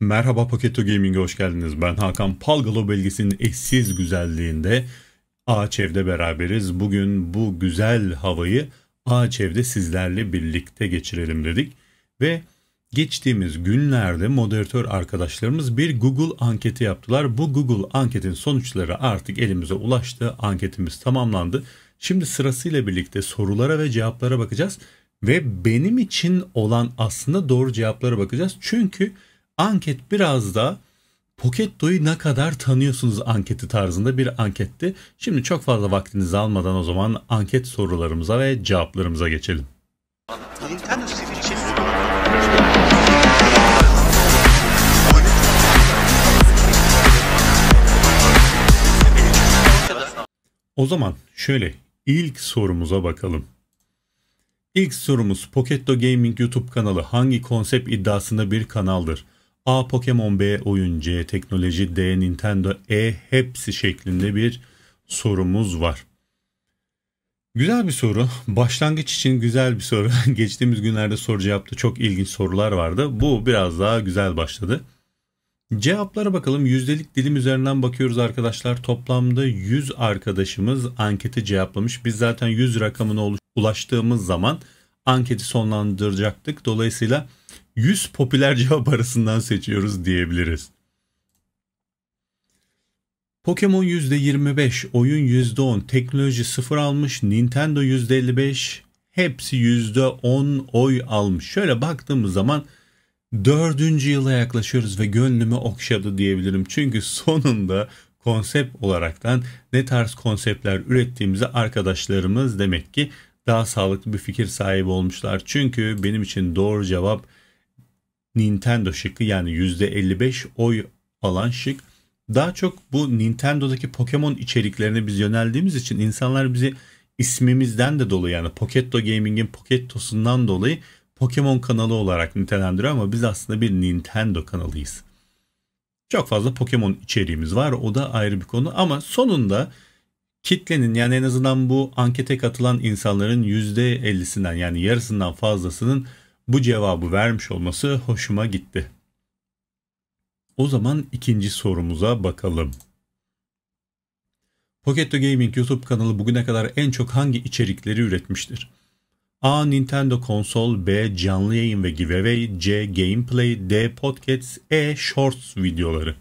Merhaba Paketo Gaming'e hoş geldiniz. Ben Hakan Palgalo belgesinin eşsiz güzelliğinde Ağaç Ev'de beraberiz. Bugün bu güzel havayı Ağaç Ev'de sizlerle birlikte geçirelim dedik. Ve geçtiğimiz günlerde moderatör arkadaşlarımız bir Google anketi yaptılar. Bu Google anketin sonuçları artık elimize ulaştı. Anketimiz tamamlandı. Şimdi sırasıyla birlikte sorulara ve cevaplara bakacağız. Ve benim için olan aslında doğru cevaplara bakacağız. Çünkü anket biraz da Poketto'yu ne kadar tanıyorsunuz anketi tarzında bir anketti. Şimdi çok fazla vaktinizi almadan o zaman anket sorularımıza ve cevaplarımıza geçelim. O zaman şöyle ilk sorumuza bakalım. İlk sorumuz Poketto Gaming YouTube kanalı hangi konsept iddiasında bir kanaldır? A Pokemon, B oyun, C teknoloji, D Nintendo, E hepsi şeklinde bir sorumuz var. Güzel bir soru. Başlangıç için güzel bir soru. Geçtiğimiz günlerde soru cevapta çok ilginç sorular vardı. Bu biraz daha güzel başladı. Cevaplara bakalım. Yüzdelik dilim üzerinden bakıyoruz arkadaşlar. Toplamda 100 arkadaşımız anketi cevaplamış. Biz zaten 100 rakamına ulaştığımız zaman anketi sonlandıracaktık. Dolayısıyla 100 popüler cevap arasından seçiyoruz diyebiliriz. Pokemon %25, oyun %10, teknoloji 0 almış, Nintendo %55, hepsi %10 oy almış. Şöyle baktığımız zaman dördüncü yıla yaklaşıyoruz ve gönlümü okşadı diyebilirim. Çünkü sonunda konsept olaraktan ne tarz konseptler ürettiğimizi arkadaşlarımız demek ki daha sağlıklı bir fikir sahibi olmuşlar. Çünkü benim için doğru cevap Nintendo şıkkı yani %55 oy alan şık. Daha çok bu Nintendo'daki Pokemon içeriklerine biz yöneldiğimiz için insanlar bizi ismimizden de dolayı yani Poketto Gaming'in Poketto'sundan dolayı Pokemon kanalı olarak nitelendiriyor ama biz aslında bir Nintendo kanalıyız. Çok fazla Pokemon içeriğimiz var o da ayrı bir konu ama sonunda kitlenin yani en azından bu ankete katılan insanların %50'sinden yani yarısından fazlasının bu cevabı vermiş olması hoşuma gitti. O zaman ikinci sorumuza bakalım. Pocketto Gaming YouTube kanalı bugüne kadar en çok hangi içerikleri üretmiştir? A. Nintendo konsol B. Canlı yayın ve giveaway C. Gameplay D. Podcast, E. Shorts videoları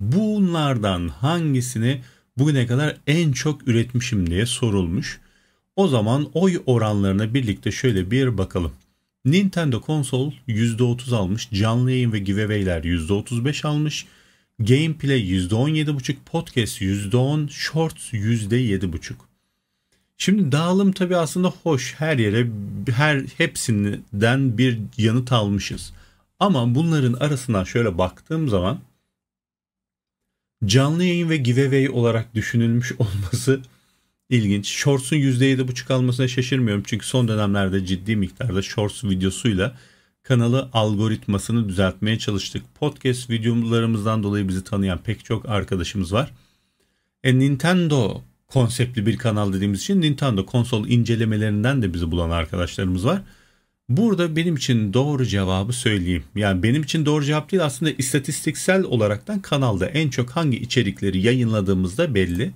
Bunlardan hangisini bugüne kadar en çok üretmişim diye sorulmuş. O zaman oy oranlarına birlikte şöyle bir bakalım. Nintendo konsol %30 almış. Canlı yayın ve giveaway'ler %35 almış. Gameplay %17,5, podcast %10, shorts %7,5. Şimdi dağılım tabi aslında hoş. Her yere her hepsinden bir yanıt almışız. Ama bunların arasından şöyle baktığım zaman canlı yayın ve giveaway olarak düşünülmüş olması ilginç. Shorts'un %7.5 almasına şaşırmıyorum. Çünkü son dönemlerde ciddi miktarda Shorts videosuyla kanalı algoritmasını düzeltmeye çalıştık. Podcast videolarımızdan dolayı bizi tanıyan pek çok arkadaşımız var. E, Nintendo konseptli bir kanal dediğimiz için Nintendo konsol incelemelerinden de bizi bulan arkadaşlarımız var. Burada benim için doğru cevabı söyleyeyim. Yani benim için doğru cevap değil aslında istatistiksel olaraktan kanalda en çok hangi içerikleri yayınladığımızda belli.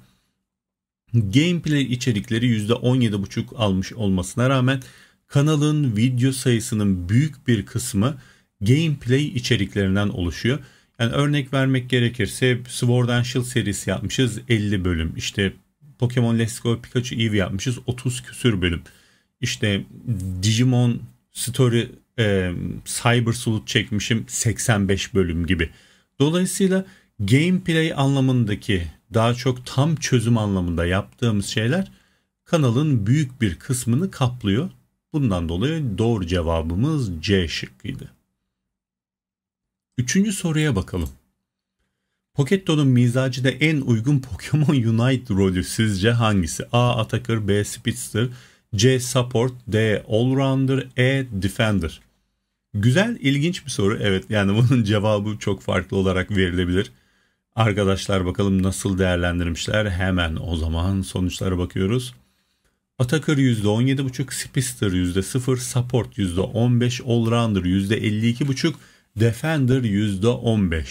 Gameplay içerikleri %17,5 almış olmasına rağmen kanalın video sayısının büyük bir kısmı gameplay içeriklerinden oluşuyor. Yani örnek vermek gerekirse Sword and Shield serisi yapmışız 50 bölüm. İşte Pokemon Let's Go Pikachu Eevee yapmışız 30 küsür bölüm. İşte Digimon Story e, Cyber Sleuth çekmişim 85 bölüm gibi. Dolayısıyla gameplay anlamındaki daha çok tam çözüm anlamında yaptığımız şeyler kanalın büyük bir kısmını kaplıyor. Bundan dolayı doğru cevabımız C şıkkıydı. Üçüncü soruya bakalım. Poketto'nun mizacı da en uygun Pokemon Unite rolü sizce hangisi? A. Attacker B. Speedster C. Support D. Allrounder E. Defender Güzel, ilginç bir soru. Evet yani bunun cevabı çok farklı olarak verilebilir. Arkadaşlar bakalım nasıl değerlendirmişler. Hemen o zaman sonuçlara bakıyoruz. Atakır %17.5, Spister %0, Support %15, Allrounder %52.5, Defender %15.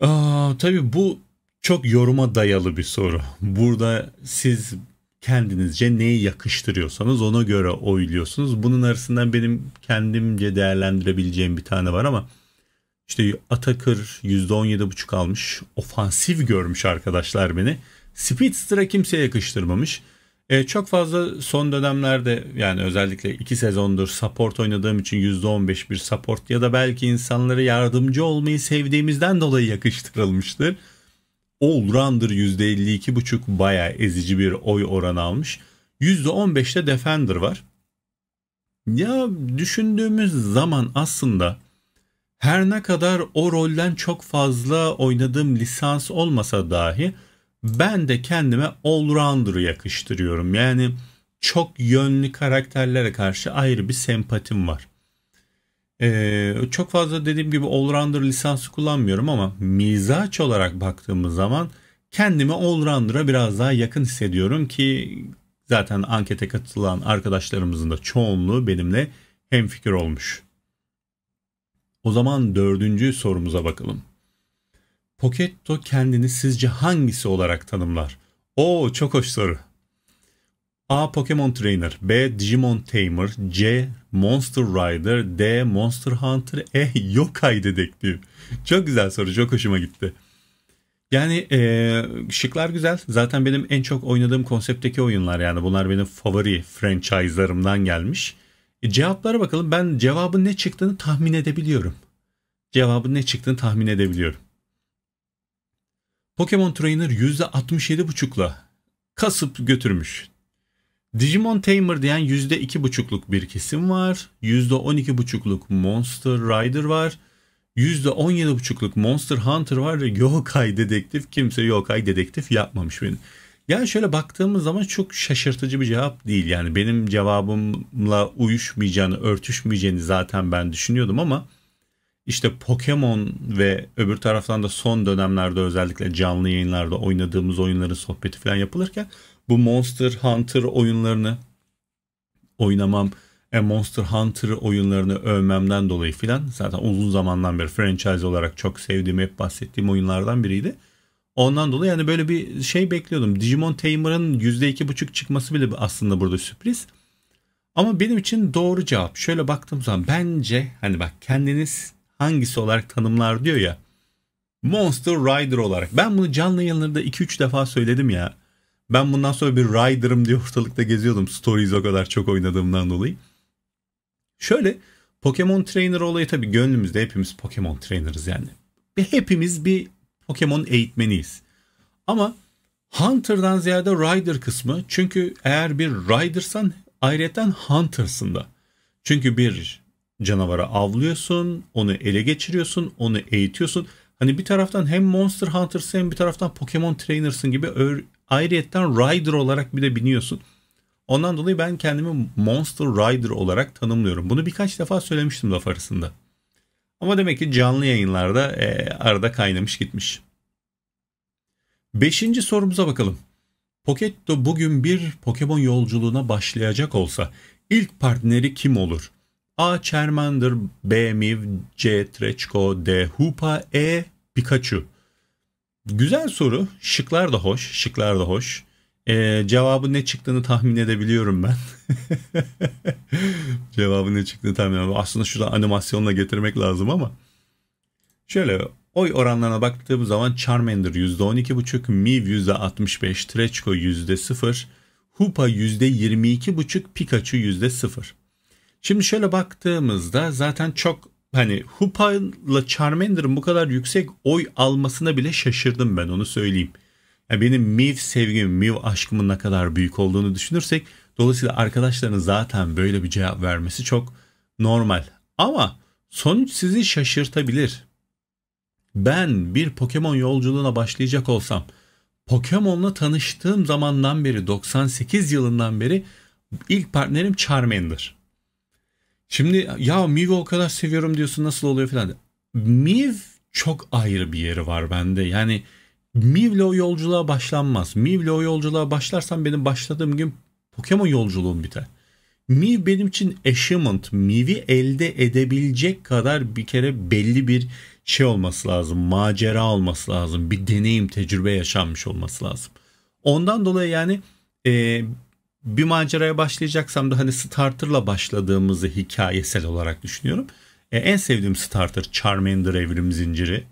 Aa, tabii bu çok yoruma dayalı bir soru. Burada siz kendinizce neyi yakıştırıyorsanız ona göre oyluyorsunuz. Bunun arasından benim kendimce değerlendirebileceğim bir tane var ama işte Atakır %17.5 almış. Ofansif görmüş arkadaşlar beni. Speedster'a kimseye yakıştırmamış. E, çok fazla son dönemlerde yani özellikle iki sezondur support oynadığım için %15 bir support ya da belki insanlara yardımcı olmayı sevdiğimizden dolayı yakıştırılmıştır. Allrounder %52.5 baya ezici bir oy oranı almış. %15'te Defender var. Ya düşündüğümüz zaman aslında her ne kadar o rolden çok fazla oynadığım lisans olmasa dahi ben de kendime allrounder'ı yakıştırıyorum. Yani çok yönlü karakterlere karşı ayrı bir sempatim var. Ee, çok fazla dediğim gibi allrounder lisansı kullanmıyorum ama mizaç olarak baktığımız zaman kendimi allrounder'a biraz daha yakın hissediyorum ki zaten ankete katılan arkadaşlarımızın da çoğunluğu benimle hemfikir olmuş. O zaman dördüncü sorumuza bakalım. Poketto kendini sizce hangisi olarak tanımlar? Oo çok hoş soru. A. Pokemon Trainer B. Digimon Tamer C. Monster Rider D. Monster Hunter E. Yokai Dedektif Çok güzel soru çok hoşuma gitti. Yani e, şıklar güzel. Zaten benim en çok oynadığım konseptteki oyunlar yani bunlar benim favori franchise'larımdan gelmiş. E, cevaplara bakalım. Ben cevabın ne çıktığını tahmin edebiliyorum. Cevabın ne çıktığını tahmin edebiliyorum. Pokemon Trainer %67,5'la kasıp götürmüş. Digimon Tamer diyen %2,5'luk bir kesim var. %12,5'luk Monster Rider var. %17,5'luk Monster Hunter var ve Yokai dedektif kimse Yokai dedektif yapmamış benim. Yani şöyle baktığımız zaman çok şaşırtıcı bir cevap değil. Yani benim cevabımla uyuşmayacağını, örtüşmeyeceğini zaten ben düşünüyordum ama işte Pokemon ve öbür taraftan da son dönemlerde özellikle canlı yayınlarda oynadığımız oyunların sohbeti falan yapılırken bu Monster Hunter oyunlarını oynamam, e, Monster Hunter oyunlarını övmemden dolayı filan zaten uzun zamandan beri franchise olarak çok sevdiğim hep bahsettiğim oyunlardan biriydi. Ondan dolayı yani böyle bir şey bekliyordum. Digimon Tamer'ın %2.5 çıkması bile aslında burada sürpriz. Ama benim için doğru cevap. Şöyle baktığım zaman bence hani bak kendiniz hangisi olarak tanımlar diyor ya. Monster Rider olarak. Ben bunu canlı yayınlarda 2-3 defa söyledim ya. Ben bundan sonra bir Rider'ım diye ortalıkta geziyordum. Stories o kadar çok oynadığımdan dolayı. Şöyle Pokemon Trainer olayı tabii gönlümüzde hepimiz Pokemon Trainer'ız yani. Hepimiz bir Pokemon eğitmeniyiz. Ama Hunter'dan ziyade Rider kısmı çünkü eğer bir Rider'san ayrıyeten Hunter'sın da. Çünkü bir canavara avlıyorsun, onu ele geçiriyorsun, onu eğitiyorsun. Hani bir taraftan hem Monster Hunter'sın hem bir taraftan Pokemon Trainer'sın gibi ayrıyetten Rider olarak bir de biniyorsun. Ondan dolayı ben kendimi Monster Rider olarak tanımlıyorum. Bunu birkaç defa söylemiştim laf arasında. Ama demek ki canlı yayınlarda e, arada kaynamış gitmiş. Beşinci sorumuza bakalım. Poketto bugün bir Pokemon yolculuğuna başlayacak olsa ilk partneri kim olur? A. Charmander, B. Miv, C. Treçko, D. Hoopa, E. Pikachu. Güzel soru. Şıklar da hoş. Şıklar da hoş. Ee, cevabın ne çıktığını tahmin edebiliyorum ben. cevabın ne çıktığını tahmin ediyorum. Aslında şurada animasyonla getirmek lazım ama. Şöyle Oy oranlarına baktığımız zaman Charmander %12,5, Mew %65, Treçko %0, Hoopa %22,5, Pikachu %0. Şimdi şöyle baktığımızda zaten çok hani Hoopa ile Charmander'ın bu kadar yüksek oy almasına bile şaşırdım ben onu söyleyeyim. Yani benim Mew sevgim, Mew aşkımın ne kadar büyük olduğunu düşünürsek dolayısıyla arkadaşların zaten böyle bir cevap vermesi çok normal. Ama sonuç sizi şaşırtabilir ben bir Pokemon yolculuğuna başlayacak olsam Pokemon'la tanıştığım zamandan beri 98 yılından beri ilk partnerim Charmander. Şimdi ya Miv'i o kadar seviyorum diyorsun nasıl oluyor falan. Miv çok ayrı bir yeri var bende. Yani Miv'le o yolculuğa başlanmaz. Miv'le o yolculuğa başlarsam benim başladığım gün Pokemon yolculuğum biter. Miv benim için achievement. Miv'i elde edebilecek kadar bir kere belli bir şey olması lazım. Macera olması lazım. Bir deneyim, tecrübe yaşanmış olması lazım. Ondan dolayı yani e, bir maceraya başlayacaksam da hani starter'la başladığımızı hikayesel olarak düşünüyorum. E, en sevdiğim starter Charmander evrim zinciri.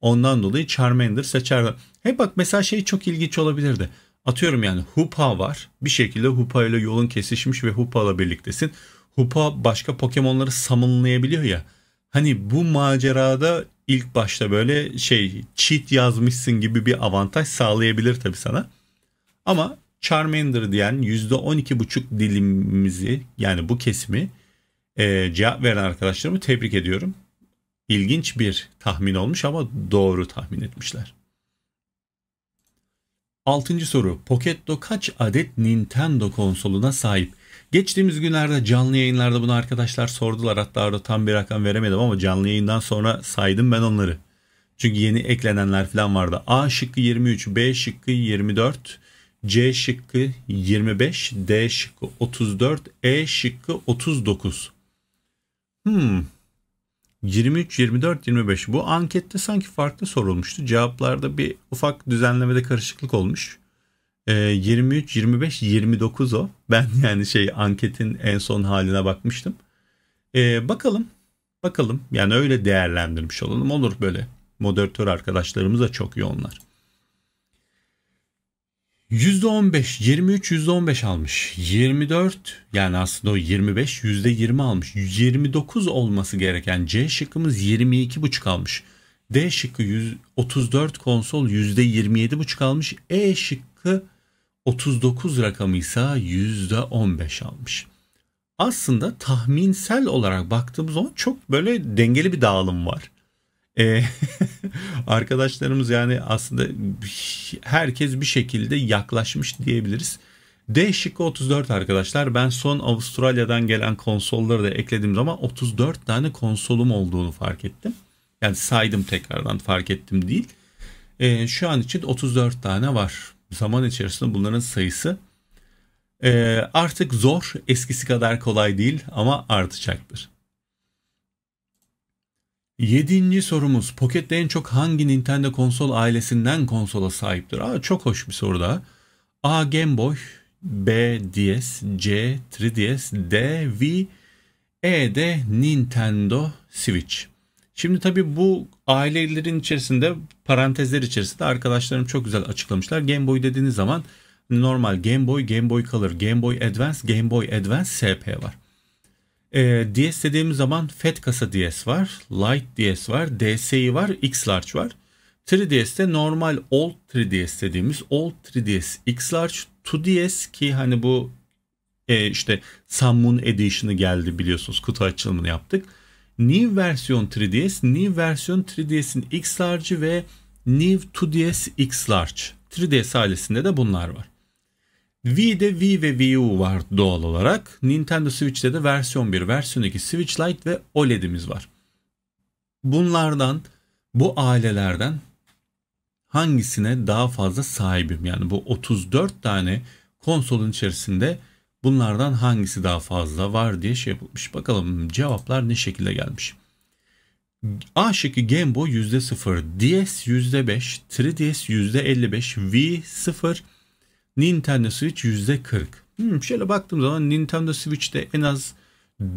Ondan dolayı Charmander seçerdim. hep bak mesela şey çok ilginç olabilirdi Atıyorum yani Hupa var. Bir şekilde Hupa ile yolun kesişmiş ve Hupa ile birliktesin. Hupa başka Pokemon'ları samınlayabiliyor ya. Hani bu macerada ilk başta böyle şey cheat yazmışsın gibi bir avantaj sağlayabilir tabi sana. Ama Charmander diyen %12,5 dilimizi yani bu kesimi e, cevap veren arkadaşlarımı tebrik ediyorum. İlginç bir tahmin olmuş ama doğru tahmin etmişler. 6. soru. Pocketto kaç adet Nintendo konsoluna sahip? Geçtiğimiz günlerde canlı yayınlarda bunu arkadaşlar sordular. Hatta orada tam bir rakam veremedim ama canlı yayından sonra saydım ben onları. Çünkü yeni eklenenler falan vardı. A şıkkı 23, B şıkkı 24, C şıkkı 25, D şıkkı 34, E şıkkı 39. Hmm, 23, 24, 25 bu ankette sanki farklı sorulmuştu. Cevaplarda bir ufak düzenlemede karışıklık olmuş. E, 23, 25, 29 o. Ben yani şey anketin en son haline bakmıştım. E, bakalım, bakalım. Yani öyle değerlendirmiş olalım. Olur böyle. Moderatör arkadaşlarımız da çok yoğunlar. %15, 23, %15 almış. 24 yani aslında o 25, %20 almış. 29 olması gereken C şıkkımız 22,5 almış. D şıkkı 34 konsol %27,5 almış. E şıkkı 39 rakamıysa %15 almış. Aslında tahminsel olarak baktığımız zaman çok böyle dengeli bir dağılım var e, arkadaşlarımız yani aslında herkes bir şekilde yaklaşmış diyebiliriz. D şıkkı 34 arkadaşlar. Ben son Avustralya'dan gelen konsolları da ekledim zaman 34 tane konsolum olduğunu fark ettim. Yani saydım tekrardan fark ettim değil. E, şu an için 34 tane var. Zaman içerisinde bunların sayısı e, artık zor eskisi kadar kolay değil ama artacaktır. Yedinci sorumuz Pocket'te en çok hangi Nintendo konsol ailesinden konsola sahiptir? Aa, çok hoş bir soru da. A. Game Boy B. DS C. 3DS D. Wii E. de Nintendo Switch. Şimdi tabii bu ailelerin içerisinde parantezler içerisinde arkadaşlarım çok güzel açıklamışlar. Game Boy dediğiniz zaman normal Game Boy, Game Boy Color, Game Boy Advance, Game Boy Advance SP var. E, ee, DS dediğimiz zaman fat kasa DS var, light DS var, DSi var, X large var. 3DS'te normal old 3DS dediğimiz old 3DS X large 2DS ki hani bu e, işte Sammun Edition'ı geldi biliyorsunuz kutu açılımını yaptık. New versiyon 3DS, new versiyon 3DS'in X large'ı ve new 2DS X large. 3DS ailesinde de bunlar var. Wii'de Wii ve Wii U var doğal olarak. Nintendo Switch'te de versiyon 1, versiyon 2 Switch Lite ve OLED'imiz var. Bunlardan, bu ailelerden hangisine daha fazla sahibim? Yani bu 34 tane konsolun içerisinde bunlardan hangisi daha fazla var diye şey yapılmış. Bakalım cevaplar ne şekilde gelmiş. A şıkkı Game Boy %0, DS %5, 3DS %55, Wii 0, Nintendo Switch %40. Hmm, şöyle baktığım zaman Nintendo Switch'te en az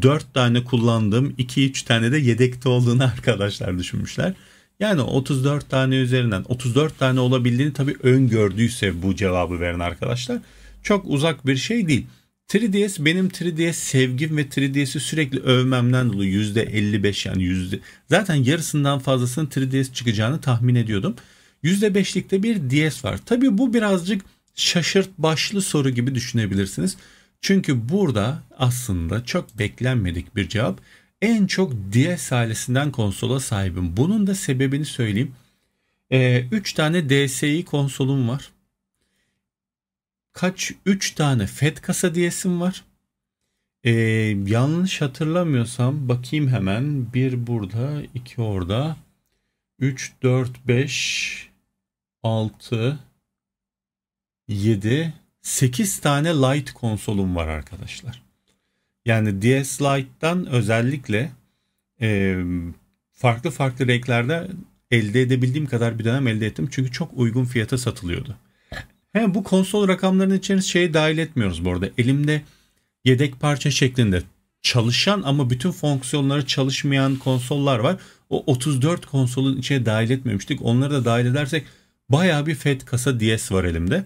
4 tane kullandığım 2-3 tane de yedekte olduğunu arkadaşlar düşünmüşler. Yani 34 tane üzerinden 34 tane olabildiğini tabii öngördüyse bu cevabı veren arkadaşlar çok uzak bir şey değil. 3DS benim 3DS sevgim ve 3DS'i sürekli övmemden dolayı %55 yani yüzde zaten yarısından fazlasının 3DS çıkacağını tahmin ediyordum. %5'likte bir DS var. Tabii bu birazcık şaşırt başlı soru gibi düşünebilirsiniz. Çünkü burada aslında çok beklenmedik bir cevap. En çok DS ailesinden konsola sahibim. Bunun da sebebini söyleyeyim. 3 ee, üç tane DSi konsolum var. Kaç 3 tane FED kasa DS'im var. Ee, yanlış hatırlamıyorsam bakayım hemen. Bir burada, iki orada. 3, 4, 5, 6, 7, 8 tane Lite konsolum var arkadaşlar. Yani DS Lite'dan özellikle e, farklı farklı renklerde elde edebildiğim kadar bir dönem elde ettim. Çünkü çok uygun fiyata satılıyordu. He, bu konsol rakamlarının içerisine şeyi dahil etmiyoruz bu arada. Elimde yedek parça şeklinde çalışan ama bütün fonksiyonları çalışmayan konsollar var. O 34 konsolun içine dahil etmemiştik. Onları da dahil edersek baya bir FED kasa DS var elimde.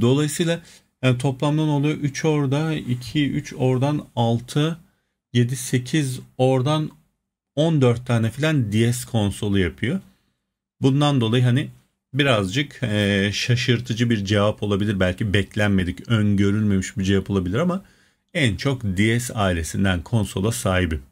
Dolayısıyla yani e, toplamdan oluyor 3 orda, 2 3 oradan 6 7 8 oradan 14 tane filan DS konsolu yapıyor. Bundan dolayı hani birazcık e, şaşırtıcı bir cevap olabilir. Belki beklenmedik, öngörülmemiş bir cevap olabilir ama en çok DS ailesinden konsola sahibim.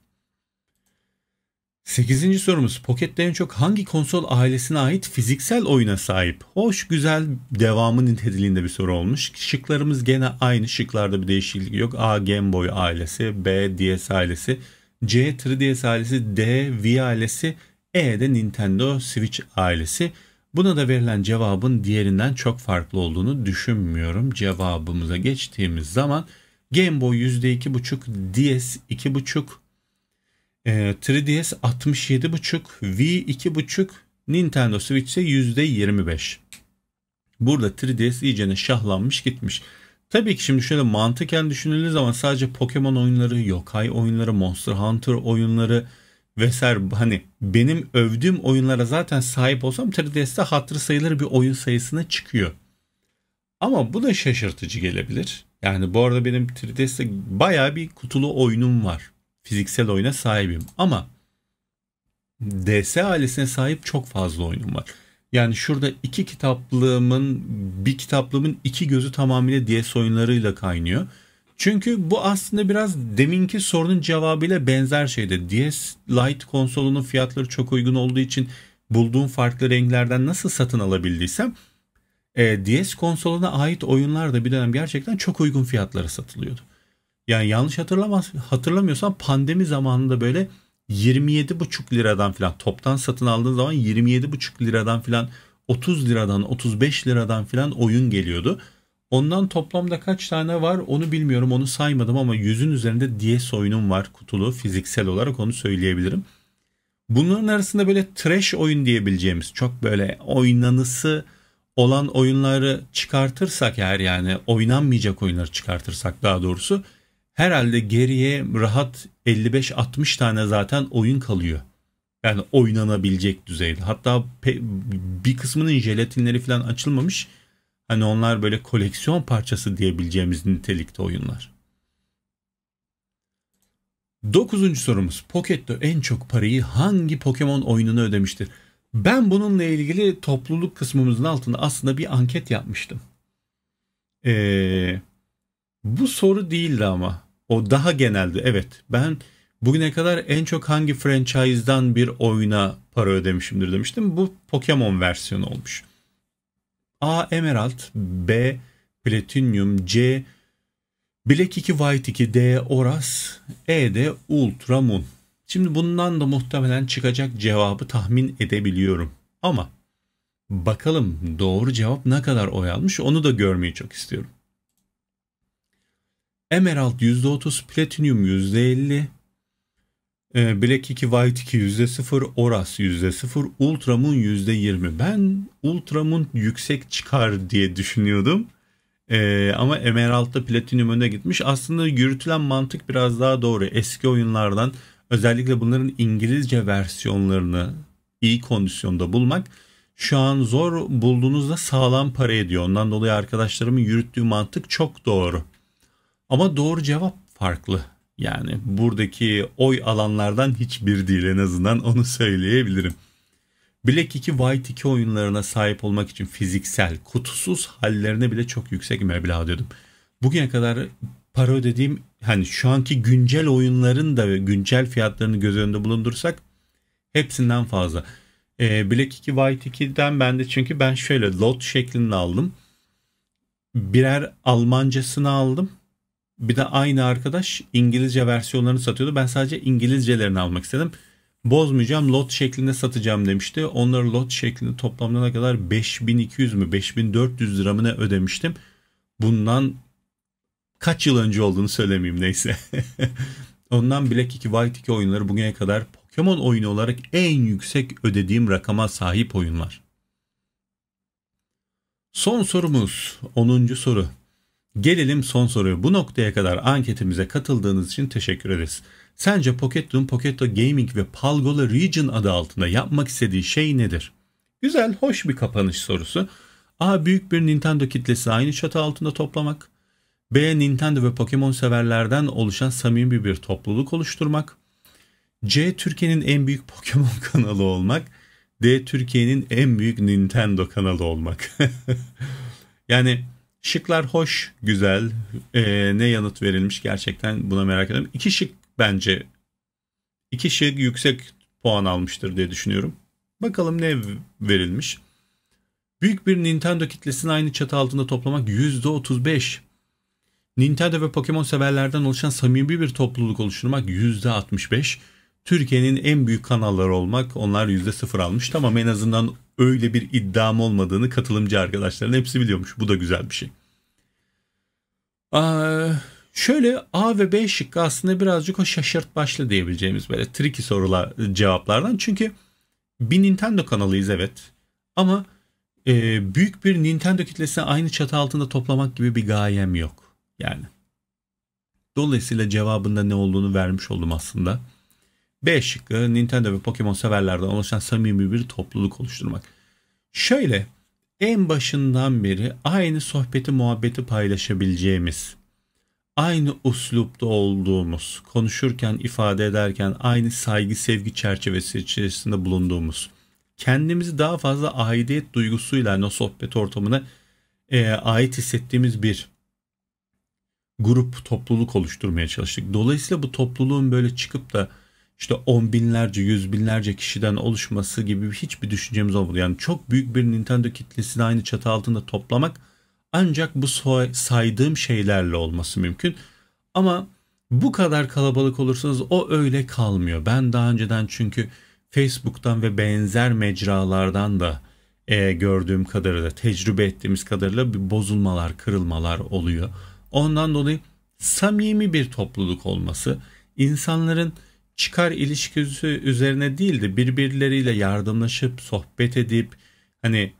8. sorumuz Pocket'te en çok hangi konsol ailesine ait fiziksel oyuna sahip? Hoş güzel devamın niteliğinde bir soru olmuş. Şıklarımız gene aynı şıklarda bir değişiklik yok. A. Game Boy ailesi B. DS ailesi C. 3DS ailesi D. Wii ailesi E. de Nintendo Switch ailesi. Buna da verilen cevabın diğerinden çok farklı olduğunu düşünmüyorum. Cevabımıza geçtiğimiz zaman Game Boy %2.5, DS 2.5, e, 3DS 67,5, Wii 2,5, Nintendo Switch ise %25. Burada 3DS iyicene şahlanmış gitmiş. Tabii ki şimdi şöyle mantıken düşünüldüğü zaman sadece Pokemon oyunları, yokai oyunları, Monster Hunter oyunları vesaire hani benim övdüğüm oyunlara zaten sahip olsam 3DS'de hatırı sayılır bir oyun sayısına çıkıyor. Ama bu da şaşırtıcı gelebilir. Yani bu arada benim 3DS'de baya bir kutulu oyunum var fiziksel oyuna sahibim. Ama DS ailesine sahip çok fazla oyunum var. Yani şurada iki kitaplığımın bir kitaplığımın iki gözü tamamıyla DS oyunlarıyla kaynıyor. Çünkü bu aslında biraz deminki sorunun cevabıyla benzer şeydi. DS Lite konsolunun fiyatları çok uygun olduğu için bulduğum farklı renklerden nasıl satın alabildiysem e, DS konsoluna ait oyunlar da bir dönem gerçekten çok uygun fiyatlara satılıyordu. Yani yanlış hatırlamaz hatırlamıyorsam pandemi zamanında böyle 27,5 liradan filan toptan satın aldığın zaman 27,5 liradan filan 30 liradan 35 liradan filan oyun geliyordu. Ondan toplamda kaç tane var onu bilmiyorum onu saymadım ama yüzün üzerinde DS oyunum var kutulu fiziksel olarak onu söyleyebilirim. Bunların arasında böyle trash oyun diyebileceğimiz çok böyle oynanısı olan oyunları çıkartırsak eğer yani oynanmayacak oyunları çıkartırsak daha doğrusu herhalde geriye rahat 55-60 tane zaten oyun kalıyor. Yani oynanabilecek düzeyde. Hatta bir kısmının jelatinleri falan açılmamış. Hani onlar böyle koleksiyon parçası diyebileceğimiz nitelikte oyunlar. Dokuzuncu sorumuz. Pocket'te en çok parayı hangi Pokemon oyununa ödemiştir? Ben bununla ilgili topluluk kısmımızın altında aslında bir anket yapmıştım. Ee, bu soru değildi ama. O daha geneldi, evet ben bugüne kadar en çok hangi franchise'dan bir oyuna para ödemişimdir demiştim. Bu Pokemon versiyonu olmuş. A. Emerald B. Platinum C. Black 2 White 2 D. Oras E. de Ultra Moon. Şimdi bundan da muhtemelen çıkacak cevabı tahmin edebiliyorum. Ama bakalım doğru cevap ne kadar oy almış onu da görmeyi çok istiyorum. Emerald %30, Platinum %50, e, Black 2, White 2 %0, Oras %0, Ultramun %20. Ben Ultramun yüksek çıkar diye düşünüyordum. Ee, ama Emerald'da Platinum öne gitmiş. Aslında yürütülen mantık biraz daha doğru. Eski oyunlardan özellikle bunların İngilizce versiyonlarını iyi kondisyonda bulmak şu an zor bulduğunuzda sağlam para ediyor. Ondan dolayı arkadaşlarımın yürüttüğü mantık çok doğru. Ama doğru cevap farklı. Yani buradaki oy alanlardan hiçbir değil en azından onu söyleyebilirim. Black 2 White 2 oyunlarına sahip olmak için fiziksel, kutusuz hallerine bile çok yüksek meblağ ödedim. Bugüne kadar para ödediğim hani şu anki güncel oyunların da güncel fiyatlarını göz önünde bulundursak hepsinden fazla. Ee, Black 2 White 2'den ben de çünkü ben şöyle lot şeklinde aldım. Birer Almancasını aldım. Bir de aynı arkadaş İngilizce versiyonlarını satıyordu. Ben sadece İngilizcelerini almak istedim. Bozmayacağım lot şeklinde satacağım demişti. Onları lot şeklinde toplamda ne kadar 5200 mü 5400 lira ne ödemiştim. Bundan kaç yıl önce olduğunu söylemeyeyim neyse. Ondan Black 2 White 2 oyunları bugüne kadar Pokemon oyunu olarak en yüksek ödediğim rakama sahip oyunlar. Son sorumuz 10. soru. Gelelim son soruya. Bu noktaya kadar anketimize katıldığınız için teşekkür ederiz. Sence Pocketloom, Pocketto Gaming ve Palgola Region adı altında yapmak istediği şey nedir? Güzel, hoş bir kapanış sorusu. A. Büyük bir Nintendo kitlesi aynı çatı altında toplamak. B. Nintendo ve Pokemon severlerden oluşan samimi bir topluluk oluşturmak. C. Türkiye'nin en büyük Pokemon kanalı olmak. D. Türkiye'nin en büyük Nintendo kanalı olmak. yani Şıklar hoş, güzel. Ee, ne yanıt verilmiş gerçekten buna merak ediyorum. İki şık bence. İki şık yüksek puan almıştır diye düşünüyorum. Bakalım ne verilmiş. Büyük bir Nintendo kitlesini aynı çatı altında toplamak %35. Nintendo ve Pokemon severlerden oluşan samimi bir topluluk oluşturmak %65. Türkiye'nin en büyük kanalları olmak onlar yüzde sıfır almış. Tamam en azından öyle bir iddiam olmadığını katılımcı arkadaşların hepsi biliyormuş. Bu da güzel bir şey. Aa, şöyle A ve B şıkkı aslında birazcık o şaşırt başlı diyebileceğimiz böyle tricky sorular cevaplardan. Çünkü bir Nintendo kanalıyız evet. Ama e, büyük bir Nintendo kitlesini aynı çatı altında toplamak gibi bir gayem yok. Yani. Dolayısıyla cevabında ne olduğunu vermiş oldum aslında. B şıkkı Nintendo ve Pokemon severlerden oluşan samimi bir topluluk oluşturmak. Şöyle en başından beri aynı sohbeti muhabbeti paylaşabileceğimiz, aynı uslupta olduğumuz, konuşurken ifade ederken aynı saygı sevgi çerçevesi içerisinde bulunduğumuz, kendimizi daha fazla aidiyet duygusuyla yani o sohbet ortamına e, ait hissettiğimiz bir grup topluluk oluşturmaya çalıştık. Dolayısıyla bu topluluğun böyle çıkıp da işte on binlerce, yüz binlerce kişiden oluşması gibi hiçbir düşüncemiz olmadı. Yani çok büyük bir Nintendo kitlesini aynı çatı altında toplamak ancak bu saydığım şeylerle olması mümkün. Ama bu kadar kalabalık olursanız o öyle kalmıyor. Ben daha önceden çünkü Facebook'tan ve benzer mecralardan da e, gördüğüm kadarıyla, tecrübe ettiğimiz kadarıyla bir bozulmalar, kırılmalar oluyor. Ondan dolayı samimi bir topluluk olması, insanların çıkar ilişkisi üzerine değildi. Birbirleriyle yardımlaşıp sohbet edip hani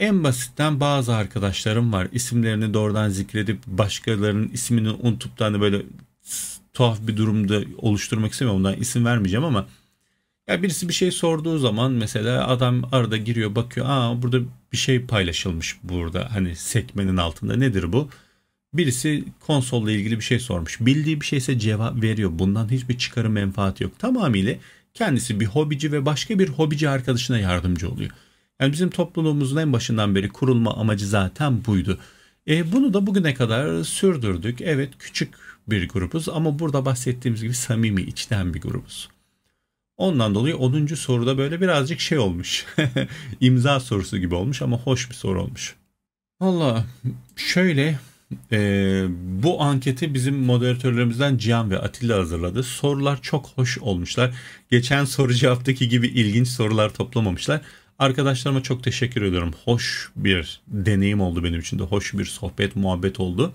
en basitten bazı arkadaşlarım var. İsimlerini doğrudan zikredip başkalarının ismini unutup da hani böyle tuhaf bir durumda oluşturmak istemiyorum. Ondan isim vermeyeceğim ama ya birisi bir şey sorduğu zaman mesela adam arada giriyor bakıyor. Aa burada bir şey paylaşılmış burada. Hani sekmenin altında nedir bu? Birisi konsolla ilgili bir şey sormuş. Bildiği bir şeyse cevap veriyor. Bundan hiçbir çıkarı menfaati yok. Tamamıyla kendisi bir hobici ve başka bir hobici arkadaşına yardımcı oluyor. Yani bizim topluluğumuzun en başından beri kurulma amacı zaten buydu. E, bunu da bugüne kadar sürdürdük. Evet küçük bir grubuz ama burada bahsettiğimiz gibi samimi içten bir grubuz. Ondan dolayı 10. soruda böyle birazcık şey olmuş. İmza sorusu gibi olmuş ama hoş bir soru olmuş. Valla şöyle ee, bu anketi bizim moderatörlerimizden Cihan ve Atilla hazırladı. Sorular çok hoş olmuşlar. Geçen soru cevaptaki gibi ilginç sorular toplamamışlar. Arkadaşlarıma çok teşekkür ediyorum. Hoş bir deneyim oldu benim için de. Hoş bir sohbet, muhabbet oldu.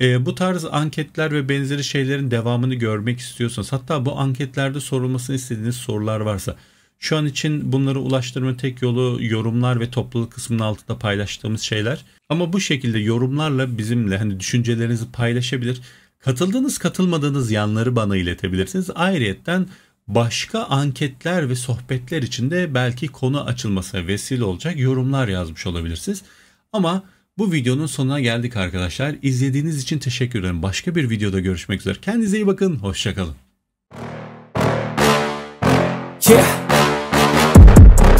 Ee, bu tarz anketler ve benzeri şeylerin devamını görmek istiyorsanız hatta bu anketlerde sorulmasını istediğiniz sorular varsa şu an için bunları ulaştırma tek yolu yorumlar ve topluluk kısmının altında paylaştığımız şeyler. Ama bu şekilde yorumlarla bizimle hani düşüncelerinizi paylaşabilir. Katıldığınız katılmadığınız yanları bana iletebilirsiniz. Ayrıyeten başka anketler ve sohbetler içinde belki konu açılmasına vesile olacak yorumlar yazmış olabilirsiniz. Ama bu videonun sonuna geldik arkadaşlar. İzlediğiniz için teşekkür ederim. Başka bir videoda görüşmek üzere. Kendinize iyi bakın. Hoşçakalın. Yeah.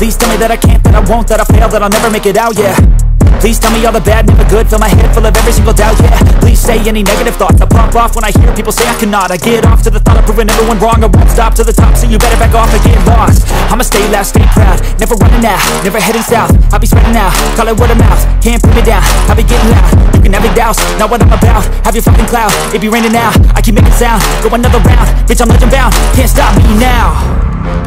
Please tell me that I can't, that I won't, that I fail, that I'll never make it out, yeah Please tell me all the bad, never good Fill my head full of every single doubt, yeah Please say any negative thoughts I pop off when I hear people say I cannot I get off to the thought of proving everyone wrong I won't stop to the top, so you better back off and get lost I'ma stay loud, stay proud Never running out, never heading south I'll be spreading out, call it word of mouth Can't put me down, I'll be getting loud You can have it douse, not what I'm about Have your fucking cloud, it be raining now I keep making sound, go another round Bitch, I'm legend bound, can't stop me now